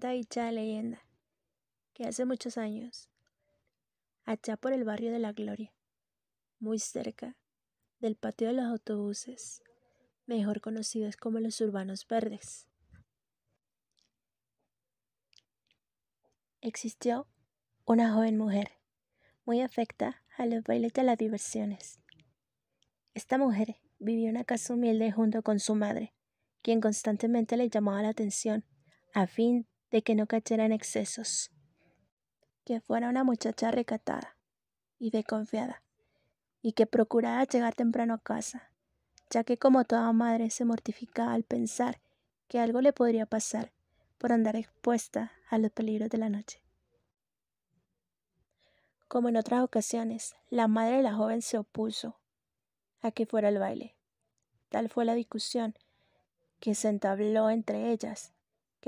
dicha leyenda que hace muchos años, allá por el barrio de la Gloria, muy cerca del patio de los autobuses, mejor conocidos como los urbanos verdes, existió una joven mujer muy afecta a los bailes y a las diversiones. Esta mujer vivía una casa humilde junto con su madre, quien constantemente le llamaba la atención a fin de que no cayera en excesos, que fuera una muchacha recatada y desconfiada, y que procurara llegar temprano a casa, ya que como toda madre se mortificaba al pensar que algo le podría pasar por andar expuesta a los peligros de la noche. Como en otras ocasiones, la madre de la joven se opuso a que fuera al baile. Tal fue la discusión que se entabló entre ellas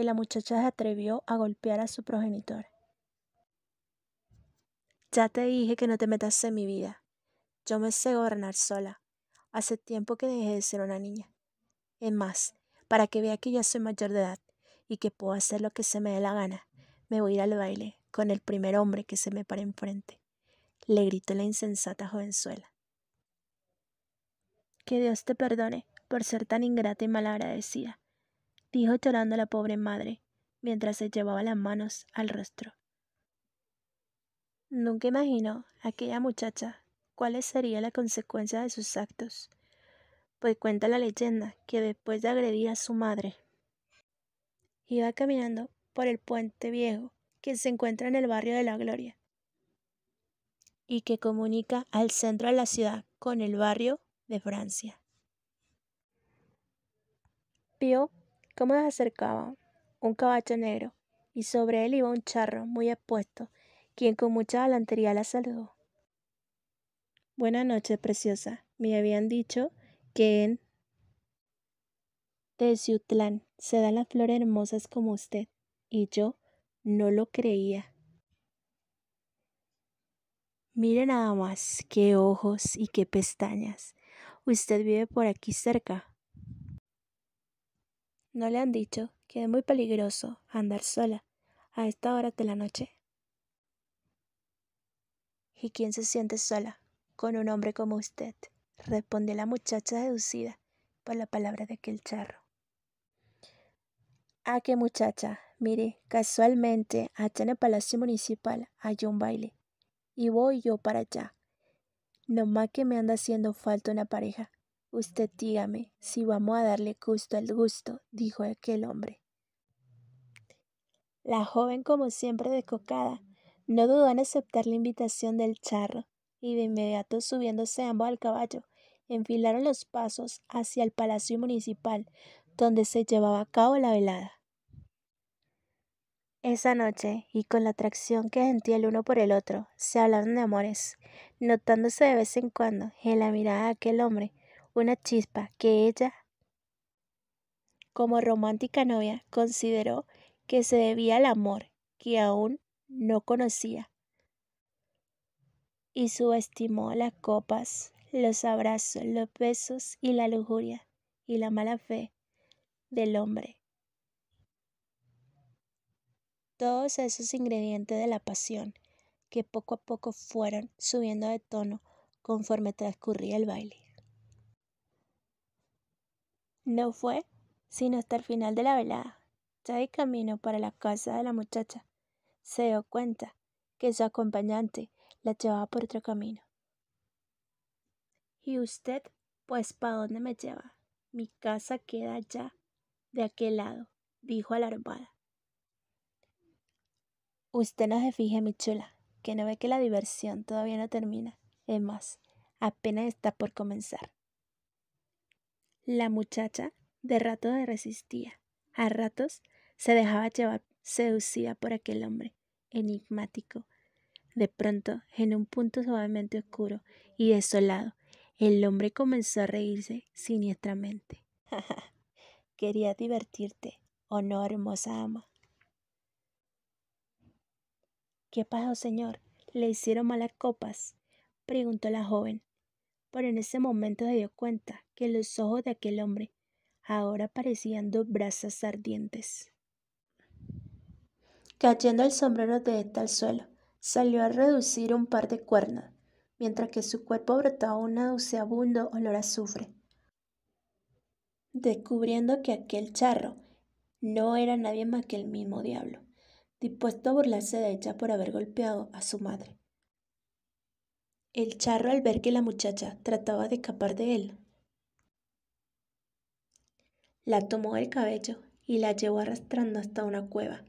la muchacha se atrevió a golpear a su progenitor. Ya te dije que no te metas en mi vida. Yo me sé gobernar sola. Hace tiempo que dejé de ser una niña. Es más, para que vea que ya soy mayor de edad y que puedo hacer lo que se me dé la gana, me voy a ir al baile con el primer hombre que se me pare enfrente. Le gritó la insensata jovenzuela. Que Dios te perdone por ser tan ingrata y malagradecida dijo llorando la pobre madre, mientras se llevaba las manos al rostro. Nunca imaginó aquella muchacha cuáles sería la consecuencia de sus actos, pues cuenta la leyenda que después de agredir a su madre, iba caminando por el puente viejo que se encuentra en el barrio de la Gloria y que comunica al centro de la ciudad con el barrio de Francia. Vio Cómo se acercaba un caballo negro, y sobre él iba un charro muy expuesto, quien con mucha galantería la saludó. Buenas noches, preciosa. Me habían dicho que en Teciutlán se dan las flores hermosas como usted, y yo no lo creía. Mire nada más, qué ojos y qué pestañas. Usted vive por aquí cerca. ¿No le han dicho que es muy peligroso andar sola a esta hora de la noche? ¿Y quién se siente sola con un hombre como usted? respondió la muchacha seducida por la palabra de aquel charro. A ah, qué muchacha, mire, casualmente allá en el Palacio Municipal hay un baile y voy yo para allá. No más que me anda haciendo falta una pareja Usted dígame si vamos a darle gusto al gusto, dijo aquel hombre. La joven, como siempre descocada, no dudó en aceptar la invitación del charro, y de inmediato subiéndose ambos al caballo, enfilaron los pasos hacia el palacio municipal, donde se llevaba a cabo la velada. Esa noche, y con la atracción que sentía el uno por el otro, se hablaron de amores, notándose de vez en cuando en la mirada de aquel hombre una chispa que ella, como romántica novia, consideró que se debía al amor que aún no conocía y subestimó las copas, los abrazos, los besos y la lujuria y la mala fe del hombre. Todos esos ingredientes de la pasión que poco a poco fueron subiendo de tono conforme transcurría el baile. No fue, sino hasta el final de la velada, ya de camino para la casa de la muchacha, se dio cuenta que su acompañante la llevaba por otro camino. ¿Y usted? Pues ¿para dónde me lleva? Mi casa queda ya de aquel lado, dijo alarmada. Usted no se fije, mi chula, que no ve que la diversión todavía no termina. Es más, apenas está por comenzar. La muchacha de rato resistía, a ratos se dejaba llevar seducida por aquel hombre enigmático. De pronto, en un punto suavemente oscuro y desolado, el hombre comenzó a reírse siniestramente. Quería divertirte, honor, oh no, hermosa ama? ¿Qué pasó, señor? ¿Le hicieron malas copas? preguntó la joven, pero en ese momento se dio cuenta que los ojos de aquel hombre ahora parecían dos brasas ardientes. Cayendo el sombrero de ésta este al suelo, salió a reducir un par de cuernas, mientras que su cuerpo brotaba un nauseabundo olor a azufre. Descubriendo que aquel charro no era nadie más que el mismo diablo, dispuesto a burlarse de ella por haber golpeado a su madre. El charro al ver que la muchacha trataba de escapar de él, la tomó del cabello y la llevó arrastrando hasta una cueva,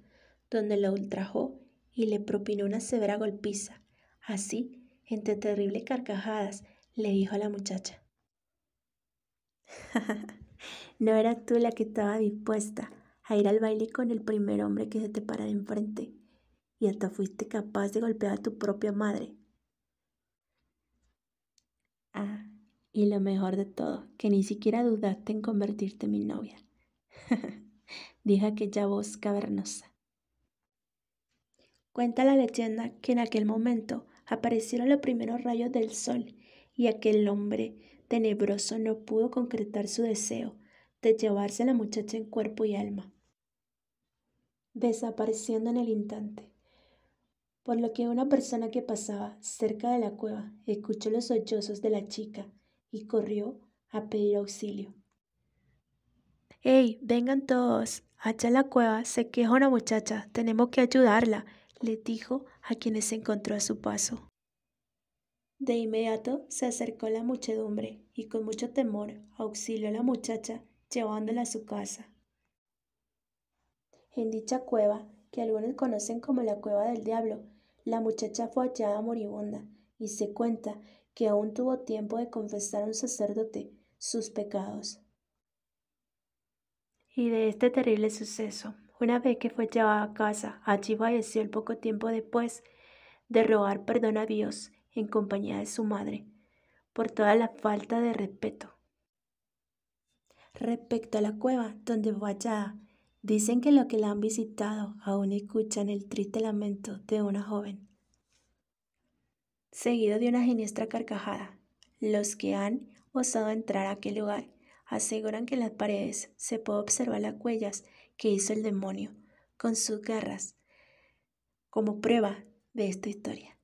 donde la ultrajó y le propinó una severa golpiza. Así, entre terribles carcajadas, le dijo a la muchacha. no eras tú la que estaba dispuesta a ir al baile con el primer hombre que se te parara enfrente, y hasta fuiste capaz de golpear a tu propia madre Ah, y lo mejor de todo, que ni siquiera dudaste en convertirte en mi novia. Dijo aquella voz cavernosa. Cuenta la leyenda que en aquel momento aparecieron los primeros rayos del sol y aquel hombre tenebroso no pudo concretar su deseo de llevarse a la muchacha en cuerpo y alma, desapareciendo en el instante por lo que una persona que pasaba cerca de la cueva escuchó los sollozos de la chica y corrió a pedir auxilio. ¡Ey, vengan todos! Allá la cueva se queja una muchacha, tenemos que ayudarla, le dijo a quienes se encontró a su paso. De inmediato se acercó la muchedumbre y con mucho temor auxilió a la muchacha llevándola a su casa. En dicha cueva que algunos conocen como la cueva del diablo, la muchacha fue hallada moribunda y se cuenta que aún tuvo tiempo de confesar a un sacerdote sus pecados. Y de este terrible suceso, una vez que fue llevada a casa, allí falleció el poco tiempo después de rogar perdón a Dios en compañía de su madre por toda la falta de respeto. Respecto a la cueva donde fue hallada, Dicen que los que la han visitado aún escuchan el triste lamento de una joven. Seguido de una siniestra carcajada, los que han osado entrar a aquel lugar aseguran que en las paredes se puede observar las huellas que hizo el demonio con sus garras como prueba de esta historia.